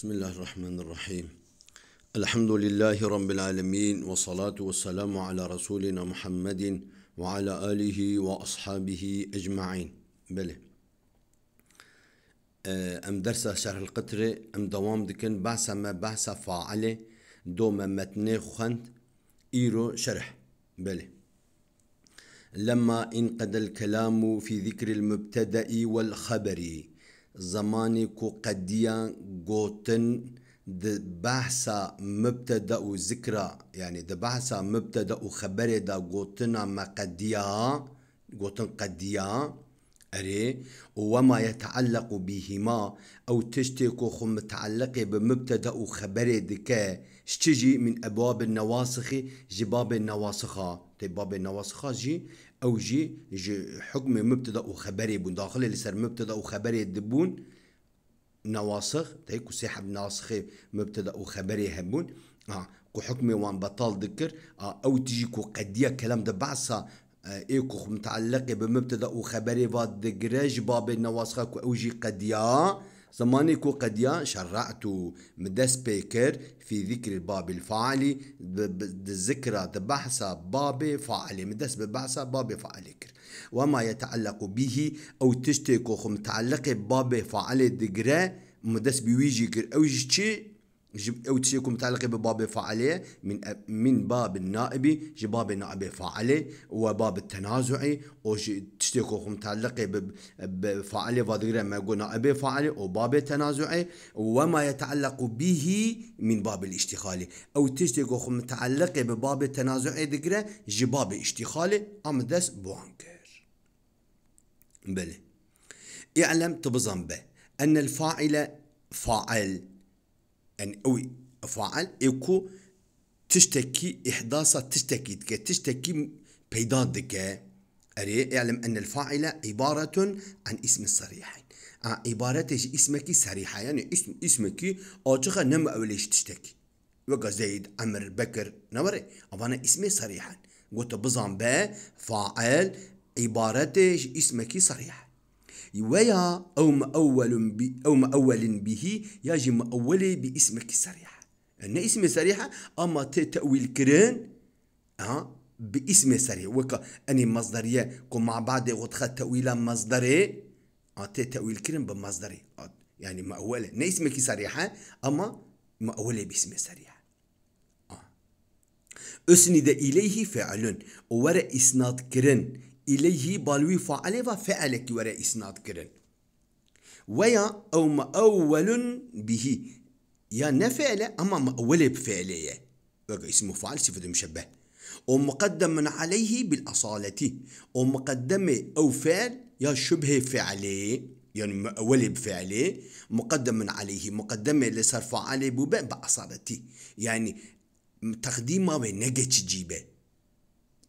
بسم الله الرحمن الرحيم الحمد لله رب العالمين والصلاة والسلام على رسولنا محمد وعلى آله وأصحابه أجمعين بله أم درس شرح القطرة أم دوام دكن بحث ما بحث فاعلة دوما متن خند إيرو شرح بله لما انقد الكلام في ذكر المبتدأ والخبري كو قديا د دبحسا مبتدا وذكرى يعني دبحسا مبتدا خبر دا قوتنا ما قديا غوتن قديا أري وما يتعلق بهما أو تشتكو خم متعلق بمبتدا خبر دكا شتجي من أبواب النواسخ جباب النواسخا تباب باب النواسخة جي او جي, جي حكم مبتدا وخبري بون داخل اللي سر مبتدا وخبري دبون نواسخ تيك وسحب ناسخ مبتدا وخبري هبون اه كو حكم وان بطال ذكر آه او تجي كو قديه كلام دبعسا آه ايكو متعلق بمبتدا وخبري فاد دقراج باب النواسخه كو اوجي قديه زماني كو قد شرعت مدس بيكر في ذكر الباب الفعلي الذكرى تبحث باب فعلي مدس ببحث باب فعلي كر وما يتعلق به أو تشتكو متعلق باب فعلي دقرة مدس بيجي كر أو جتشي جب اوتيكم متعلقه بباب فعلي من من باب النائب جباب النائب فعلي وباب التنازع او تشتكوكم متعلقه بفعلي فادغرا ما يقول نائب فعلي وباب التنازع وما يتعلق به من باب الاشتغال او تشتكوكم متعلقه بباب التنازع دغرا جباب باب ام دس بوانكر بله اعلم تبزن به ان الفاعل فاعل يعني أوي فاعل إكو تشتكي إحداثة تشتكي دك تشتكي بيداد دك أري اعلم أن الفاعل عبارة عن اسم صريح آه، عبارة اسمك صريحة يعني اسم اسمك أوتخا نم أوليش تشتكي وقا زيد عمر بكر نوري أبانا اسمي صريحا قلت بزام با فاعل عبارة اسمك صريح ويا أو مأول أو مأول به يجي مأولي باسمك الصريح أن اسم صريح أما تأويل كرين أه باسم صريح وك أني مصدرية كو مع بعض غدخة تأويلة مصدري أه تأويل كرين بمصدري أه، يعني مأولة نا اسمك صريحة أما مأولة باسم صريح أه أسند إليه فعل ورا إسناد كرن إليه بالوي فعل وفعلك وراء إسناد كرن ويا أو مأول به يا نفعل أما مأول بفعلية وقع اسمه فعل صفة مشبه ومقدم من عليه بالأصالة مقدم أو فعل يا شبه فعلي يعني مأول بفعلي مقدم من عليه مقدمة لصرف عليه بأصالته يعني تقديمه بنجت جيبه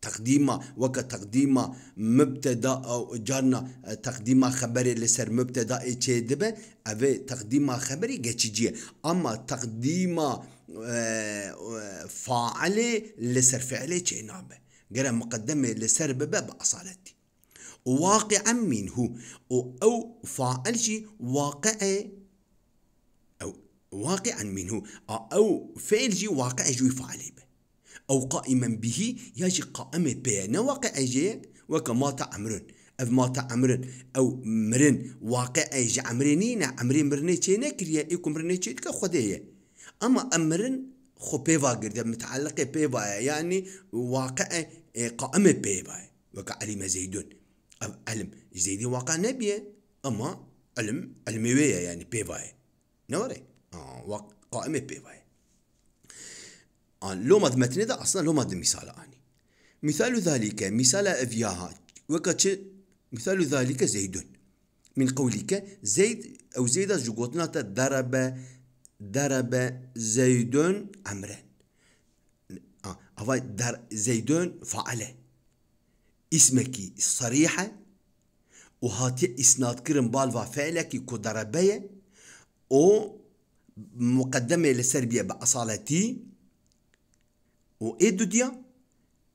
تقديمه وكتقديمه مبتدا او جارنا آه، تقديمه خبري لسر مبتدا ايتشي دبه اوي تقديمه خبري جيتشيجيه اما تقديمه آه، آه، فاعل لسر فعلي تشي نابه قرا مقدمه لسر ببه اصالتي واقعا منه او فاعل شي واقعي او واقعا منه او فعل جي واقعي جوي فاعلي أو قائما به يجي قائما بين واقعية وكما تعمرون اف ما تعمرن او مرن واقع اي جعمرنين مرني تينا كريا ايكم تينا كخوديا اما امرن خو بيفا قرد متعلق بيفا يعني واقع قائمة بيفا وقع علم زيدون أب علم زيدي واقع نبي اما علم علمي يعني بيفا نوري اه قائم بيفا آن لو مد متن ده أصلا لو مد مثال آني مثال ذلك مثال أفياها وكتش مثال ذلك زيد من قولك زيد أو زيد جوجوتنا درب درب زيد أمرا آه هو در زيد فعله اسمك صريحة وهاتي إسناد كرم بالفا فعلك كدربية أو مقدمة لسربية بأصالتي و ديا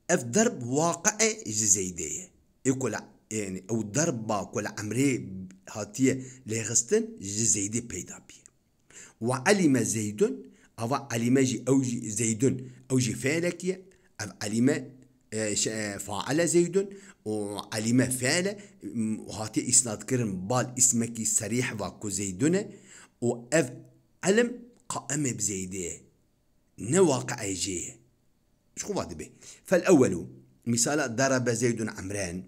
اف ضرب واقع جزيدية ايكولا يعني أو ضربة كل عمري هاتية لغستن جزيدي بيدا بي وعلم زيدون أو علم جي أو جي زيدون أو جي فعلك أو علم آه، آه، فاعل زيد علم فعل وهاتي اسناد كرن بال اسمك و واكو زيدون اف علم قائم بزيدية نواقع جيه شخوض به فالأول مثال ضرب زيد عمران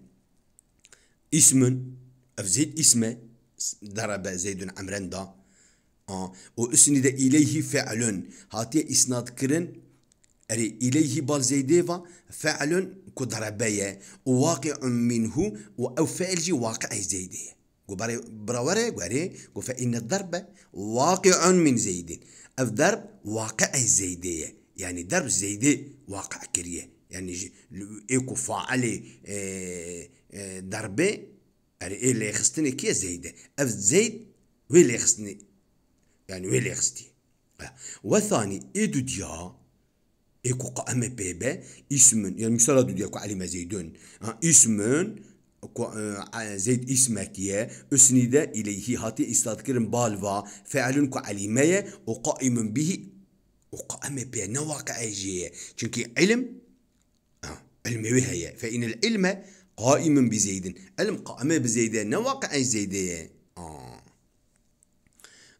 اسم أو زيد اسم ضرب زيد عمران دا آه. وأسند إليه فعل هاتي إسناد كرن أري إليه بال زيديفا فعل كضربية وواقع منه أو فعل جي واقع زيدية قبري براوري قبري فإن الضرب واقع من زيد الضرب واقع زيدية يعني درب زي ده واقع كريه يعني ايكو فاعلي ضربه آه، آه، اري إيه اللي يخصني كي زيد اف زيد وي اللي يخصني يعني وي اللي يخصني آه. وثاني ايدو ديا ايكو قام بيبا اسم يعني مثلا دو كو علي ما زيدون اسم كو زيد اسمك يا اسند اليه هاتي استذكر بالفا فعل كو علي ما وقائم به وقائمة بأن واقعية çünkü علم آه، علم وهي فإن العلم قائم بزيد علم قائم بزيد نواقع زيد آه.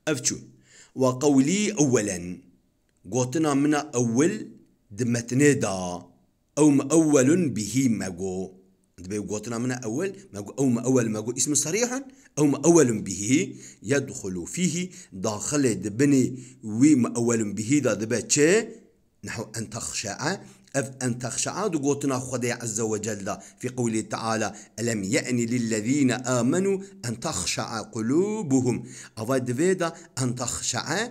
أفتشو وقولي أولا قوتنا من أول دمتنا دا أو مأول به قو دبي قوتنا من أول ما أو ما أول ما اسم صريح أو ما أول به يدخل فيه داخل دبني وي ما أول به دا تشي نحو أن تخشع أف أن تخشع قوتنا خدي عز وجل في قوله تعالى ألم يأني للذين آمنوا أن تخشع قلوبهم أفاد دا أن تخشع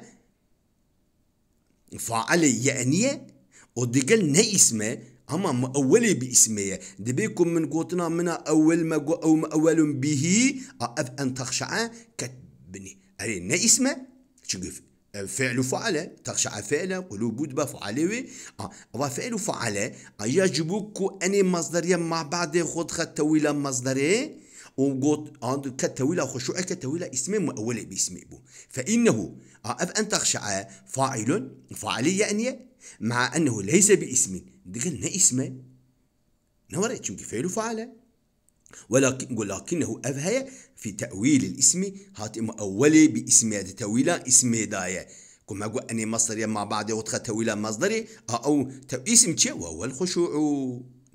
فعل يعني ودقل اسمه اما ما اولي باسمية دبيكم من قوتنا من أول ما أو مؤول به أف أن تخشع كتبني نا اسمه شقف فعل فعل تخشع فعل قلوب دبا وي أه فعل فعل يجب أن مصدرية مع بعض خد خطويلة مصدرية وقوت عند كتويلا خشوع كتويلا اسم مؤول باسم بو فإنه أف أن تخشع فاعل فعلي يعني مع أنه ليس باسم دقلنا اسمه نورت چونك فعل وفعله ولكن ولكنه أفهي في تأويل الاسم هات أولي باسم هذا تأويلا اسم داية كما أقول أني مصدري مع بعض وتخ تأويل مصدري أو اسم تشي وهو الخشوع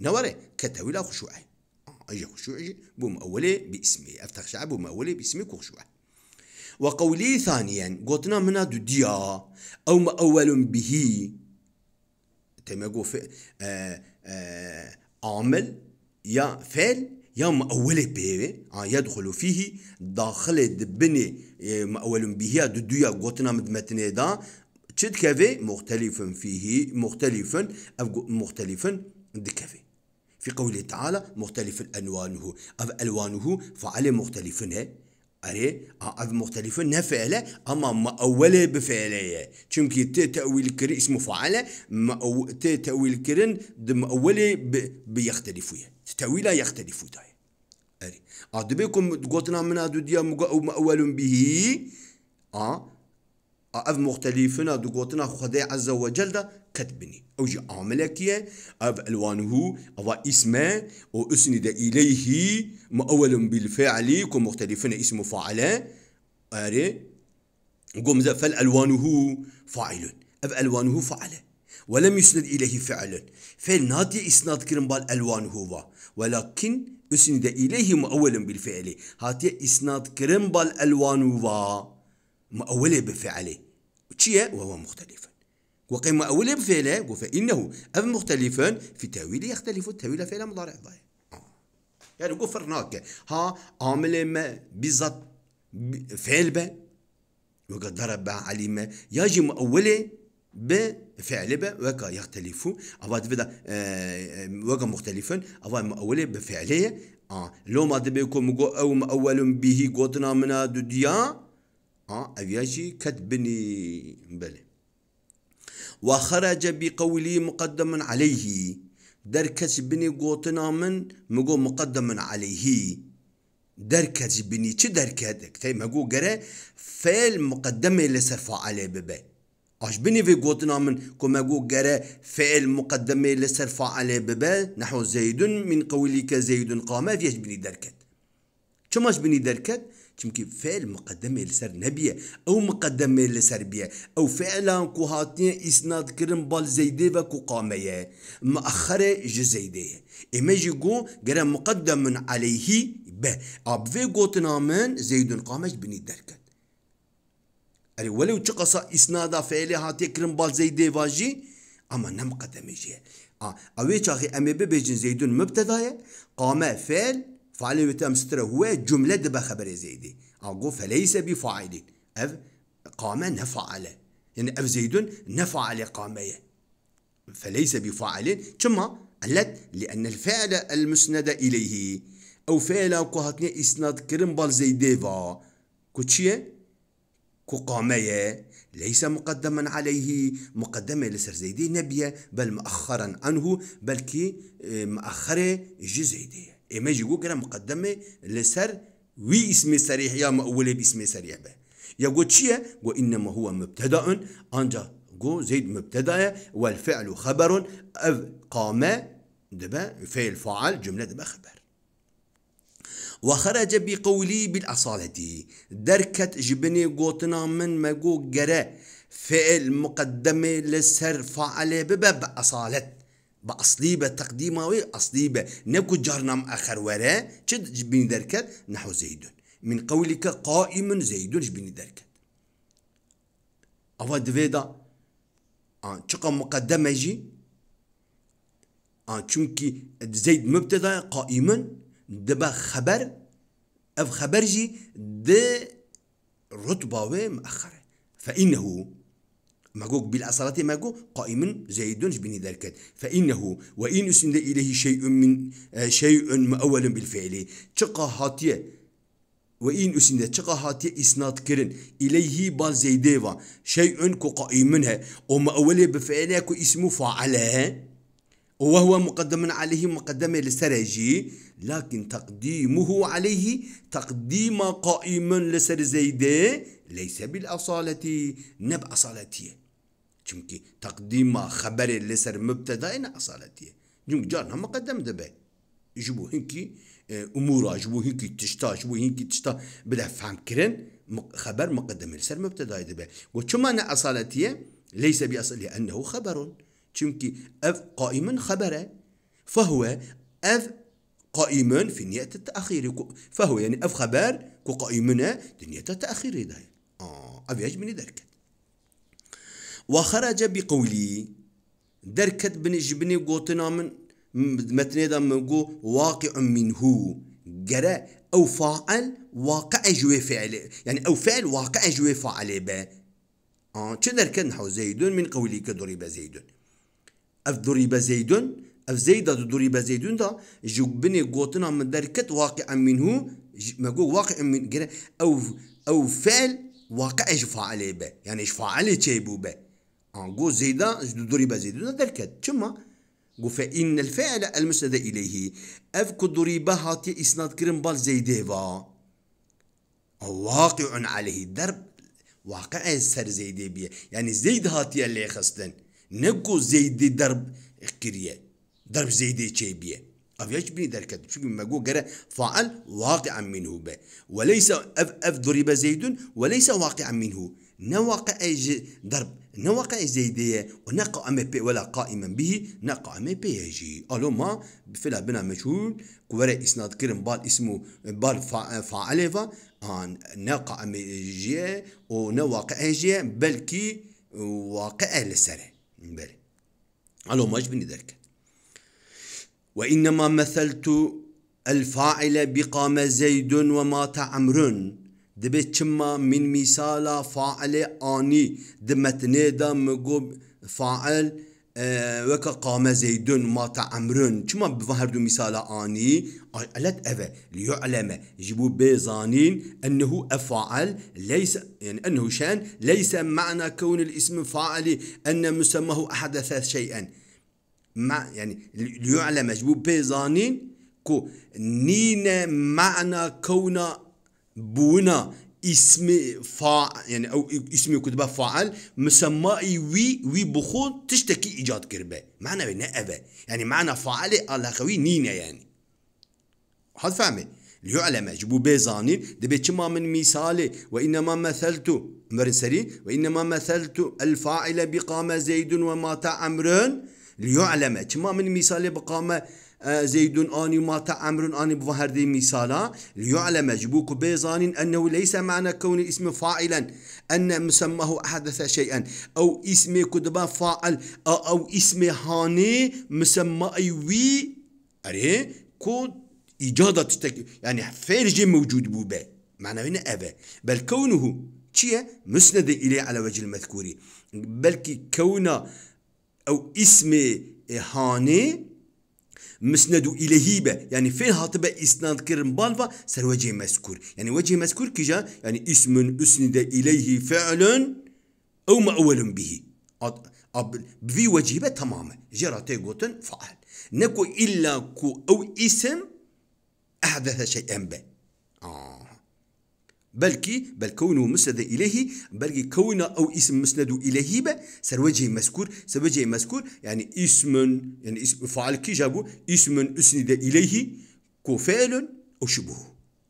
نوري كتأويلا خشوعي آه، أجا خشوعي بوم أولي باسمي أفتخ شعب بوم أولي باسمي كخشوع وقولي ثانيا قلتنا نعم منا ديا أو مؤول به تيماجو آه، آه، عامل يا فعل يا مأولة به آه، يدخل فيه داخل دبني مؤول به دويا قوتنا مدمتنا دا تشد كافي مختلف فيه مختلف مختلف دكافي في قوله تعالى مختلف ألوانه أف ألوانه فعلي مختلف أري أذ أه، مختلف نفعلة أما ما أوله بفعلية چونكي تي تأويل كرن اسمه فعلة أو تي تأويل كرن بيختلف بيختلفوية تأويله يختلف داي أري أدبكم أه، قوتنا من أدو ديا أو ما مأول به أه اف مختلفنا دوغوتنا خدي عز وجل ده كتبني او جي عاملك يا اف الوانه او اسمه واسند اليه مؤول بالفعل كم مختلفنا اسم فاعل اري قمز فالالوانه فاعل اف الوانه فاعل ولم يسند اليه فعل فعل اسناد كرم بالالوان هو ولكن اسند اليه مؤول بالفعل هاتي اسناد كرم بالالوان هو مؤولة بفعله تشيا وهو مختلف وقيم أولى بفعل فإنه أب مختلف في تأويله يختلف التأويل فعل مضارع ضايع يعني قفرناك ها عامل ما بزط فعل با وقد ضرب علم يجي أولى بفعل ب وكا يختلف أباد بدا آه، وكا مختلفا أباد مؤولة بفعلية آه لو ما دبيكم أو مؤول به قوتنا من دديا اه افياجي كتبني بلي وخرج بقولي مقدم عليه در بني قوتنا من مقو مقدم عليه در بني چه در تي مقو قرأ فعل مقدم لسر عليه ببه اش بني في قوتنا من كو مقو قرأ فعل مقدم لسر عليه ببه نحو زيد من قولك زيد قام فيش بني دركت چماش بني دركات چمكي فعل مقدمة لسر أو مقدمة لسربية أو فعلا كو هاتين إسناد كرن بال زيدة وكو قامية مؤخرة جزيدة إما جيقو قرا مقدم عليه به ابوي قوتنا من زيد قامش بني دركات أري ولو تقصى إسناد فعلي هاتي كرن بال زيدة واجي أما نم قدمة اه أوي شاخي أمي ببجن زيدون مبتداية قام فعل فاعل متمستر هو جملة دبا خبر زيدي أقول فليس بفاعل أف قام نفعل يعني أف زيد نفعل قام فليس بفاعل ثم علت لأن الفعل المسند إليه أو فعل كهتني إسناد كرم بال زيديفا كوتشي كو ليس مقدما عليه مقدما لسر زيدي نبية بل مؤخرا عنه بل كي آه، مؤخرة جزيدية اما جيگو گرا مقدمه لسر وي اسم صريح يا مؤوله باسم صريح به يا شيء وانما هو مبتدا انجا جو زيد مبتدا والفعل خبر اف قام دبا فعل فعل جمله دبا خبر وخرج بقولي بالأصالة دركت جبني قوتنا من مقو قرى فعل مقدمة لسر فعل بباب أصالت با أصليبة تقديماوي أصليبة نكو جارنام آخر ورا چد جبيني دركت نحو زيدون من قولك قائم زيدون جبيني دركت أفا دويدا آن چقا مقدمة جي آن چونكي زيد مبتدا قائما دبا خبر أف خبر جي د رتبة مأخرة فإنه ماجوج بالأصالة ماجو قائم زيد ذلك فإنه وإن أسند إليه شيء من آه، شيء مؤول بالفعل تقى هاتيا وإن أسند تقى هاتيا إسناد كرن إليه بال زيديفا شيء كقائم منها ومؤول بفعلها كو اسمه فاعلها وهو مقدم عليه مقدم لسرجي لكن تقديمه عليه تقديم قائم لسر زيد ليس بالأصالة نب أصالتيه چونکی تقدیم خبر لسر مبتدا این اصالتیه چونک جان هم ده دبه جبو هنکی اه، امورا جبو هنکی تشتا جبو هنکی تشتا بده فهم کرن خبر مقدم لسر مبتدا دبه و چمان اصالتیه ليس بأصله أنه خبر چونکی اف قائما خبره فهو اف قائما في نية التأخير فهو يعني أف خبر كقائمنا دنيا التأخير هداية آه أبيج من ذلك وخرج بقولي دركت بني جبني قوتنا من متنيدا من قو واقع منه قرا أو فاعل واقع جوي فعل يعني أو فعل واقع جوي فاعل به آه تقدر كان نحو زيد من قولي كضرب زيد أف ضرب زيد أف زيد ضرب زيد دا جبني قوتنا من دركت واقع منه قو واقع من قرا أو أو فعل واقع فاعل به يعني فاعل تشيبو به جو زيد ضرب زيد دركت ثم جو فإن الفعل المسند إليه كو ضرب هاتي إسناد كرم بال زيديفا واقع عليه الضرب واقع السر زيدي بيه يعني زيد هاتي اللي خستن نكو زيد ضرب كريه ضرب بيه تشيبيه يش بني ذلك شو ما جو جرى فعل واقعا منه به وليس أف أف ضرب زيد وليس واقعا منه نواقع ضرب نواقع زيدية ونقع بي ولا قائما به نقع بي يجي ألو ما بفلا بنا مجهول كوري إسناد كرم بال اسمه بال فاعلفا آن نقع جي ونواقع جي بل كي واقع لسره بل ألو ماش بني ذلك وإنما مثلت الفاعل بقام زيد ومات عمرو دبي تشما من مثال فاعل آني دمتني دا مقو فاعل وكا قام زيدون ما تعمرون تشما بظهر دو مثال آني قالت أفا ليعلم جبو بيزانين أنه أفاعل ليس يعني أنه شان ليس معنى كون الاسم فاعل أن مسماه أحدث شيئا مع يعني ليعلم جبو بيزانين كو نين معنى كون بونا اسم فا يعني او اسمي كتب فاعل مسمائي وي وي بخود تشتكي ايجاد كربه معنى أبا يعني معنى فاعل الاخوي نينا يعني هاد فهمي ليعلم جبو بيزاني دبي تشما من مثالي وانما مثلت مرسري وانما مثلت الفاعل بقام زيد ومات عمرو ليعلم تشما من مثالي بقام زيد آني مات عمر آني بظهر ذي مثالا ليعلم جبوك بيزان أنه ليس معنى كون الاسم فاعلا أن مسماه أحدث شيئا أو اسم كدبا فاعل أو, اسم هاني مسمى وي أري كود ايجاد يعني فعل جي موجود به معنى هنا أبا بل كونه تشيه مسند إليه على وجه المذكور بلكي كونه أو اسم هاني مسند إليه به يعني فين هاتبه إسناد كرم بالفا سر وجه مذكور يعني وجه مذكور كجا يعني اسم أسند إليه فعل أو مأول به في وجه تماما جرى قوتن فعل نكو إلا كو أو اسم أحدث شيئا به آه. بل كي بل كونه مسند اليه بل كون او اسم مسند اليه سروجه مذكور وجه مذكور يعني اسم يعني اسم فعل كي جابوا اسم اسند اليه كفعل او شبهه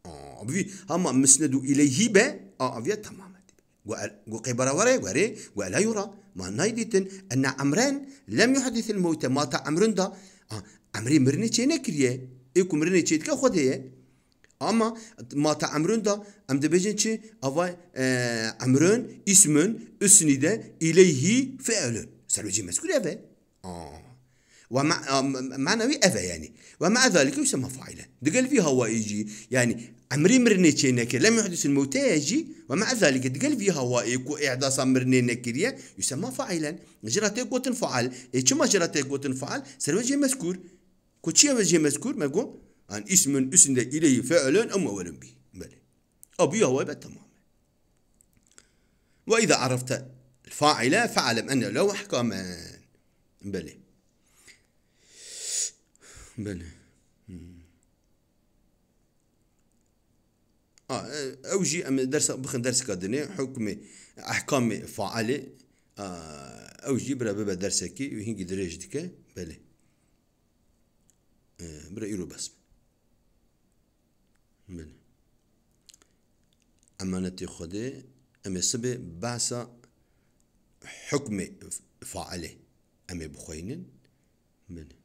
آه، أبي هما مسند اليه با اه ابي تمام وقبر وري وري ولا يرى ما نايدت ان عمران لم يحدث الموت مات عمران دا آه امرين مرني تشينا كريه ايكو مرنة تشيتكا Ama mata emrün da em dibêjin çi ava e, emrün ismün üsnî de ileyhi fe'lün. Serveci mezkur eve. ومع معنوي أفا يعني ومع ذلك يسمى فاعلا دقل فيها وائجي يعني عمري مرني تشينك لم يحدث الموت يجي ومع ذلك دقل فيها وائك وإعداس مرني نكريا يسمى فاعلا جراتيك وتنفعل إيه كما جراتيك وتنفعل سروجي مذكور كوتشي وجه مذكور ما عن اسم أسند إليه فعلا او أولا به بلى أو به بالتمام وإذا عرفت الفاعل فاعلم أن له أحكاما بلى بلى آه أوجي أم درس بخن درس كادني حكم أحكام فاعلة آه أوجي برا بابا درسك وهنجي درجتك بلى آه برا إيرو بسم بله امانت خدي امي سبي باسا حكمي فاعله امي بخوينن منه